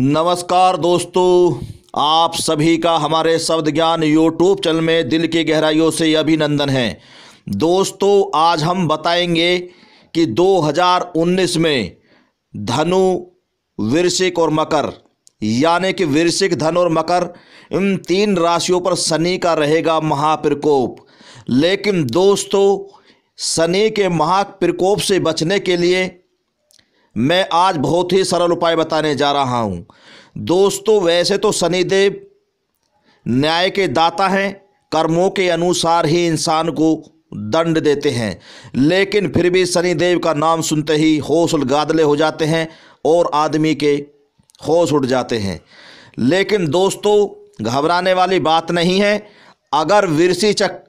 नमस्कार दोस्तों आप सभी का हमारे शब्द ज्ञान यूट्यूब चैनल में दिल की गहराइयों से अभिनंदन है दोस्तों आज हम बताएंगे कि 2019 में धनु वृश्चिक और मकर यानी कि वृश्चिक धन और मकर इन तीन राशियों पर शनि का रहेगा महाप्रकोप लेकिन दोस्तों शनि के महाप्रकोप से बचने के लिए मैं आज बहुत ही सरल उपाय बताने जा रहा हूँ दोस्तों वैसे तो शनिदेव न्याय के दाता हैं कर्मों के अनुसार ही इंसान को दंड देते हैं लेकिन फिर भी शनिदेव का नाम सुनते ही होश गादले हो जाते हैं और आदमी के होश उठ जाते हैं लेकिन दोस्तों घबराने वाली बात नहीं है अगर विरसी चक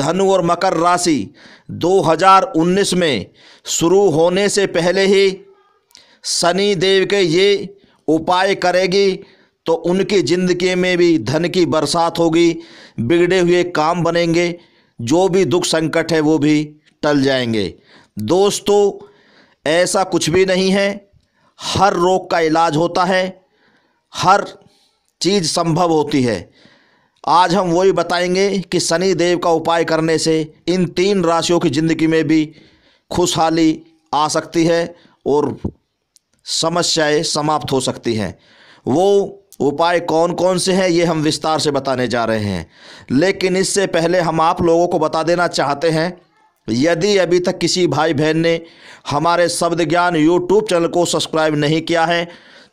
धनु और मकर राशि 2019 में शुरू होने से पहले ही शनि देव के ये उपाय करेगी तो उनकी ज़िंदगी में भी धन की बरसात होगी बिगड़े हुए काम बनेंगे जो भी दुख संकट है वो भी टल जाएंगे दोस्तों ऐसा कुछ भी नहीं है हर रोग का इलाज होता है हर चीज़ संभव होती है आज हम वही बताएंगे कि शनि देव का उपाय करने से इन तीन राशियों की ज़िंदगी में भी खुशहाली आ सकती है और समस्याएं समाप्त हो सकती हैं वो उपाय कौन कौन से हैं ये हम विस्तार से बताने जा रहे हैं लेकिन इससे पहले हम आप लोगों को बता देना चाहते हैं यदि अभी तक किसी भाई बहन ने हमारे शब्द ज्ञान यूट्यूब चैनल को सब्सक्राइब नहीं किया है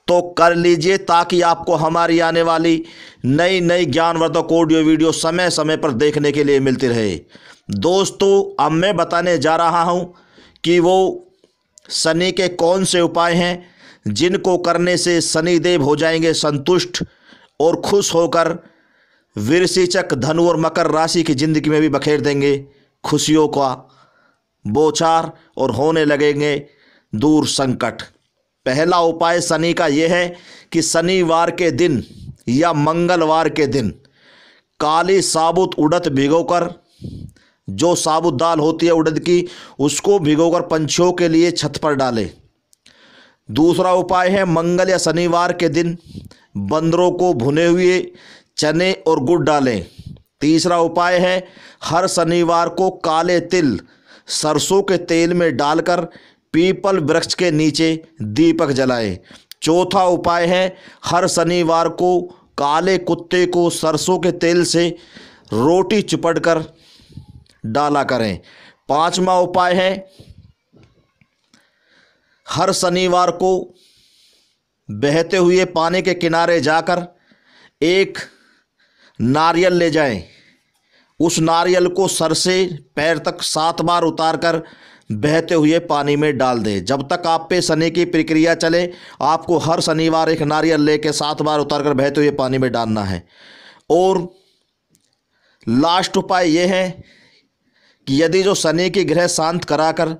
तो कर लीजिए ताकि आपको हमारी आने वाली नई नई ज्ञानवर्धक ऑडियो वीडियो समय समय पर देखने के लिए मिलती रहे दोस्तों अब मैं बताने जा रहा हूँ कि वो शनि के कौन से उपाय हैं जिनको करने से शनिदेव हो जाएंगे संतुष्ट और खुश होकर वीरसीचक धनु और मकर राशि की जिंदगी में भी बखेर देंगे खुशियों का बोचार और होने लगेंगे दूर संकट पहला उपाय शनि का यह है कि शनिवार के दिन या मंगलवार के दिन काली साबुत उड़त भिगोकर जो साबुत दाल होती है उड़द की उसको भिगोकर पंछियों के लिए छत पर डालें दूसरा उपाय है मंगल या शनिवार के दिन बंदरों को भुने हुए चने और गुड़ डालें तीसरा उपाय है हर शनिवार को काले तिल सरसों के तेल में डालकर पीपल वृक्ष के नीचे दीपक जलाएं चौथा उपाय है हर शनिवार को काले कुत्ते को सरसों के तेल से रोटी चिपट कर डाला करें पांचवा उपाय है हर शनिवार को बहते हुए पानी के किनारे जाकर एक नारियल ले जाएं उस नारियल को सर से पैर तक सात बार उतार कर बहते हुए पानी में डाल दें जब तक आप पे शनि की प्रक्रिया चले आपको हर शनिवार एक नारियल लेके सात बार उतार कर बहते हुए पानी में डालना है और लास्ट उपाय यह है कि यदि जो शनि के ग्रह शांत कराकर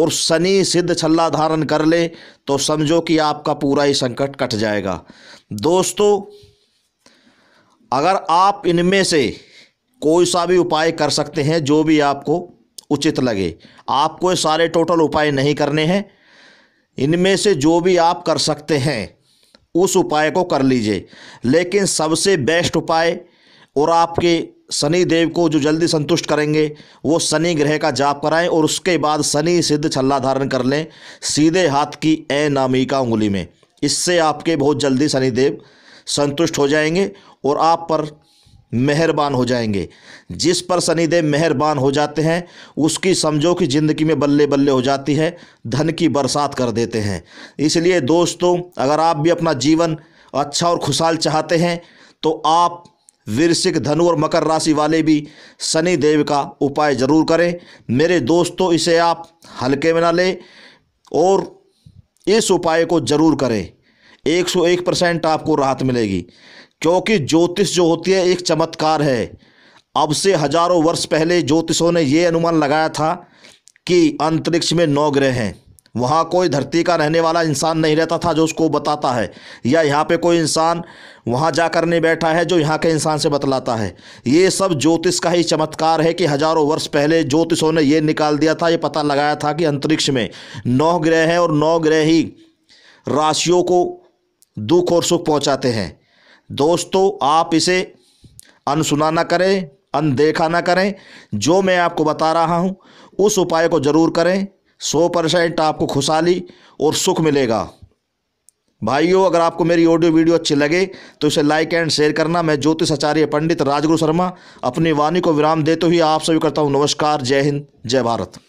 और शनि सिद्ध छल्ला धारण कर ले तो समझो कि आपका पूरा ही संकट कट जाएगा दोस्तों अगर आप इनमें से कोई सा भी उपाय कर सकते हैं जो भी आपको उचित लगे आपको ये सारे टोटल उपाय नहीं करने हैं इनमें से जो भी आप कर सकते हैं उस उपाय को कर लीजिए लेकिन सबसे बेस्ट उपाय और आपके शनि देव को जो जल्दी संतुष्ट करेंगे वो शनि ग्रह का जाप कराएं और उसके बाद शनि सिद्ध छल्ला धारण कर लें सीधे हाथ की ए नामिका उंगली में इससे आपके बहुत जल्दी शनिदेव संतुष्ट हो जाएंगे और आप पर मेहरबान हो जाएंगे जिस पर शनिदेव मेहरबान हो जाते हैं उसकी समझो कि ज़िंदगी में बल्ले बल्ले हो जाती है धन की बरसात कर देते हैं इसलिए दोस्तों अगर आप भी अपना जीवन अच्छा और खुशहाल चाहते हैं तो आप वृश्चिक धनु और मकर राशि वाले भी शनि देव का उपाय जरूर करें मेरे दोस्तों इसे आप हल्के में ना लें और इस उपाय को जरूर करें 101 परसेंट आपको राहत मिलेगी क्योंकि ज्योतिष जो होती है एक चमत्कार है अब से हजारों वर्ष पहले ज्योतिषों ने ये अनुमान लगाया था कि अंतरिक्ष में नौ ग्रह हैं वहाँ कोई धरती का रहने वाला इंसान नहीं रहता था जो उसको बताता है या यहाँ पे कोई इंसान वहाँ जा कर नहीं बैठा है जो यहाँ के इंसान से बतलाता है ये सब ज्योतिष का ही चमत्कार है कि हज़ारों वर्ष पहले ज्योतिषों ने ये निकाल दिया था ये पता लगाया था कि अंतरिक्ष में नौ ग्रह हैं और नौ ग्रह ही राशियों को दुख और सुख पहुँचाते हैं दोस्तों आप इसे अनसुना ना करें अनदेखा ना करें जो मैं आपको बता रहा हूँ उस उपाय को ज़रूर करें सौ परसेंट आपको खुशहाली और सुख मिलेगा भाइयों अगर आपको मेरी ऑडियो वीडियो अच्छी लगे तो इसे लाइक एंड शेयर करना मैं ज्योतिष आचार्य पंडित राजगुरु शर्मा अपनी वाणी को विराम देते हुए आप सभी करता हूँ नमस्कार जय हिंद जय भारत